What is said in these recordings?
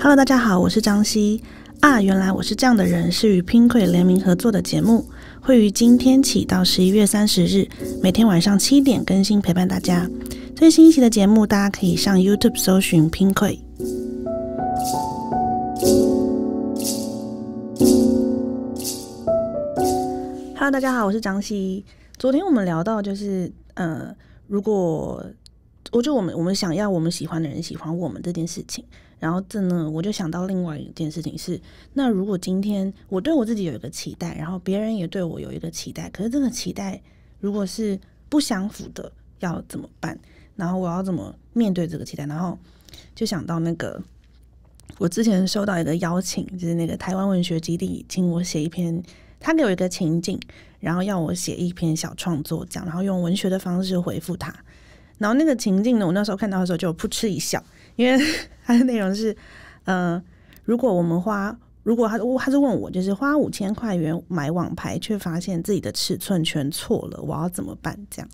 Hello，大家好，我是张希啊。原来我是这样的人，是与拼 y 联名合作的节目，会于今天起到十一月三十日，每天晚上七点更新，陪伴大家。最新一期的节目，大家可以上 YouTube 搜寻拼 y Hello，大家好，我是张希。昨天我们聊到，就是呃，如果。我就我们我们想要我们喜欢的人喜欢我们这件事情，然后这呢，我就想到另外一件事情是，那如果今天我对我自己有一个期待，然后别人也对我有一个期待，可是这个期待如果是不相符的，要怎么办？然后我要怎么面对这个期待？然后就想到那个，我之前收到一个邀请，就是那个台湾文学基地请我写一篇，他给我一个情境，然后要我写一篇小创作讲，然后用文学的方式回复他。然后那个情境呢，我那时候看到的时候就扑哧一笑，因为 它的内容是，呃，如果我们花，如果他，他是问我，就是花五千块元买网牌，却发现自己的尺寸全错了，我要怎么办？这样，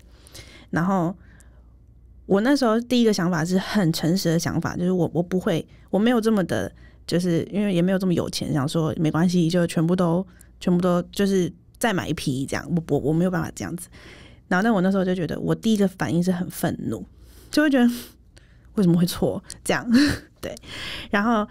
然后我那时候第一个想法是很诚实的想法，就是我我不会，我没有这么的，就是因为也没有这么有钱，想说没关系，就全部都全部都就是再买一批这样，我我我没有办法这样子。然后，但我那时候就觉得，我第一个反应是很愤怒，就会觉得为什么会错这样？对。然后，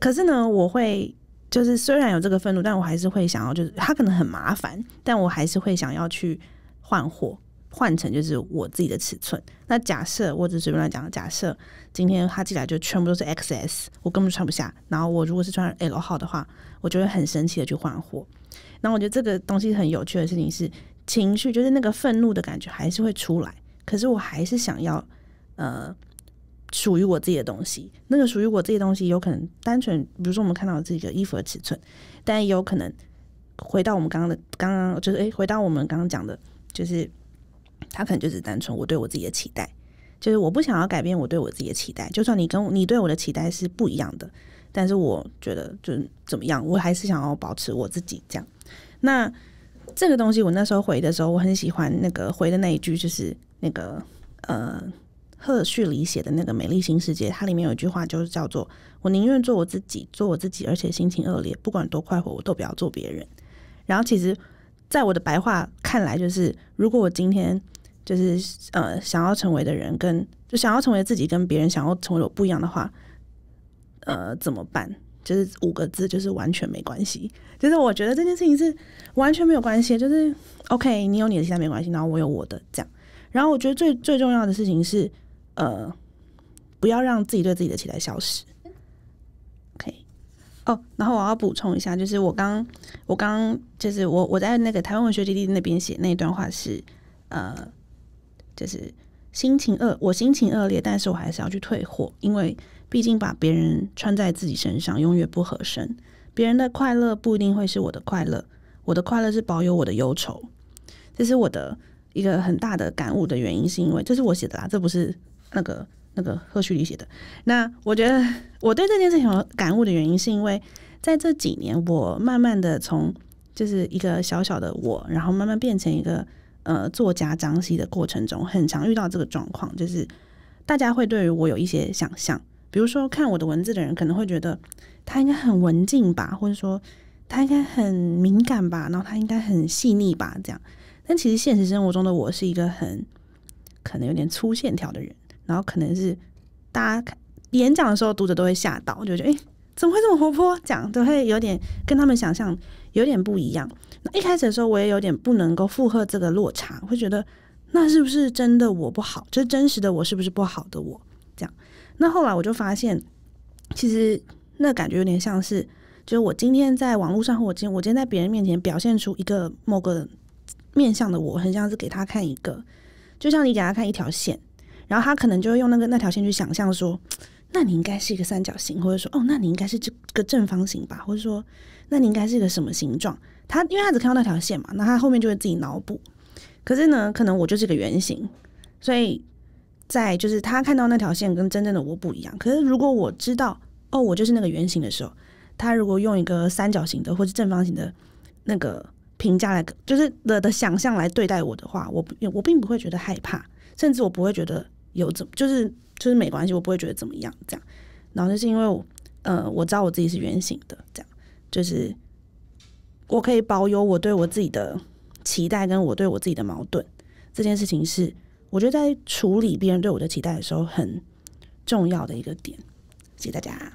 可是呢，我会就是虽然有这个愤怒，但我还是会想要，就是他可能很麻烦，但我还是会想要去换货，换成就是我自己的尺寸。那假设我只随便乱讲，假设今天他寄来就全部都是 XS，我根本穿不下。然后我如果是穿 L 号的话，我就会很神奇的去换货。然后我觉得这个东西很有趣的事情是。情绪就是那个愤怒的感觉还是会出来，可是我还是想要，呃，属于我自己的东西。那个属于我自己的东西，有可能单纯，比如说我们看到自己的衣服的尺寸，但也有可能回到我们刚刚的刚刚，就是诶，回到我们刚刚讲的，就是他可能就是单纯我对我自己的期待，就是我不想要改变我对我自己的期待。就算你跟你对我的期待是不一样的，但是我觉得就怎么样，我还是想要保持我自己这样。那。这个东西我那时候回的时候，我很喜欢那个回的那一句，就是那个呃，赫胥黎写的那个《美丽新世界》，它里面有一句话，就是叫做“我宁愿做我自己，做我自己，而且心情恶劣，不管多快活，我都不要做别人。”然后其实，在我的白话看来，就是如果我今天就是呃想要成为的人，跟就想要成为自己，跟别人想要成为有不一样的话，呃，怎么办？就是五个字，就是完全没关系。就是我觉得这件事情是完全没有关系，就是 OK，你有你的期待没关系，然后我有我的这样。然后我觉得最最重要的事情是，呃，不要让自己对自己的期待消失。OK，哦，然后我要补充一下，就是我刚我刚就是我我在那个台湾文学基地那边写那一段话是，呃，就是。心情恶，我心情恶劣，但是我还是要去退货，因为毕竟把别人穿在自己身上，永远不合身。别人的快乐不一定会是我的快乐，我的快乐是保有我的忧愁。这是我的一个很大的感悟的原因，是因为这是我写的啦，这不是那个那个贺旭里写的。那我觉得我对这件事情感悟的原因，是因为在这几年，我慢慢的从就是一个小小的我，然后慢慢变成一个。呃，作家张希的过程中，很常遇到这个状况，就是大家会对于我有一些想象，比如说看我的文字的人，可能会觉得他应该很文静吧，或者说他应该很敏感吧，然后他应该很细腻吧，这样。但其实现实生活中的我是一个很可能有点粗线条的人，然后可能是大家演讲的时候，读者都会吓到，就觉得哎，怎么会这么活泼，讲都会有点跟他们想象。有点不一样。那一开始的时候，我也有点不能够负荷这个落差，会觉得那是不是真的我不好？这真实的我是不是不好的我？这样。那后来我就发现，其实那感觉有点像是，就是我今天在网络上，或我今我今天在别人面前表现出一个某个面向的我，很像是给他看一个，就像你给他看一条线，然后他可能就会用那个那条线去想象说。那你应该是一个三角形，或者说哦，那你应该是这个正方形吧，或者说，那你应该是一个什么形状？他因为他只看到那条线嘛，那他后面就会自己脑补。可是呢，可能我就是个圆形，所以在就是他看到那条线跟真正的我不一样。可是如果我知道哦，我就是那个圆形的时候，他如果用一个三角形的或者正方形的那个评价来，就是的的想象来对待我的话，我我并不会觉得害怕，甚至我不会觉得。有怎就是就是没关系，我不会觉得怎么样这样。然后就是因为，呃，我知道我自己是圆形的，这样就是我可以保有我对我自己的期待，跟我对我自己的矛盾。这件事情是我觉得在处理别人对我的期待的时候很重要的一个点。谢谢大家。